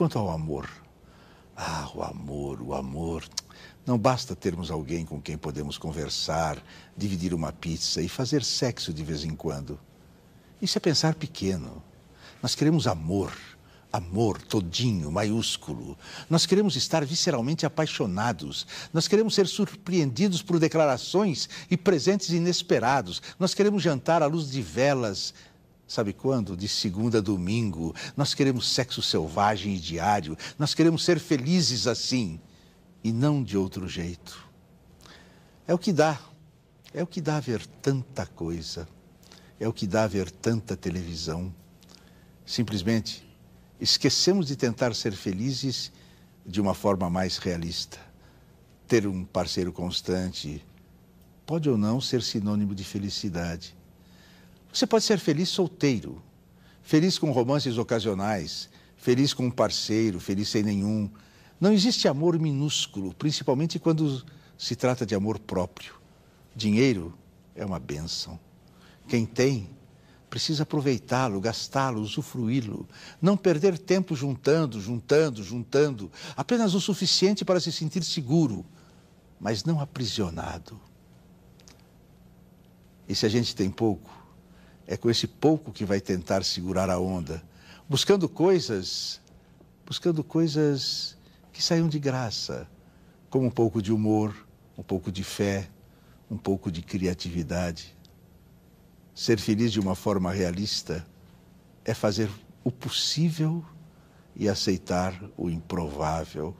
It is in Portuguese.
Quanto ao amor, ah, o amor, o amor. Não basta termos alguém com quem podemos conversar, dividir uma pizza e fazer sexo de vez em quando. Isso é pensar pequeno. Nós queremos amor, amor todinho, maiúsculo. Nós queremos estar visceralmente apaixonados. Nós queremos ser surpreendidos por declarações e presentes inesperados. Nós queremos jantar à luz de velas Sabe quando? De segunda a domingo. Nós queremos sexo selvagem e diário. Nós queremos ser felizes assim e não de outro jeito. É o que dá. É o que dá ver tanta coisa. É o que dá ver tanta televisão. Simplesmente esquecemos de tentar ser felizes de uma forma mais realista. Ter um parceiro constante pode ou não ser sinônimo de felicidade. Você pode ser feliz solteiro, feliz com romances ocasionais, feliz com um parceiro, feliz sem nenhum. Não existe amor minúsculo, principalmente quando se trata de amor próprio. Dinheiro é uma benção. Quem tem precisa aproveitá-lo, gastá-lo, usufruí-lo, não perder tempo juntando, juntando, juntando, apenas o suficiente para se sentir seguro, mas não aprisionado. E se a gente tem pouco, é com esse pouco que vai tentar segurar a onda, buscando coisas, buscando coisas que saiam de graça, como um pouco de humor, um pouco de fé, um pouco de criatividade. Ser feliz de uma forma realista é fazer o possível e aceitar o improvável.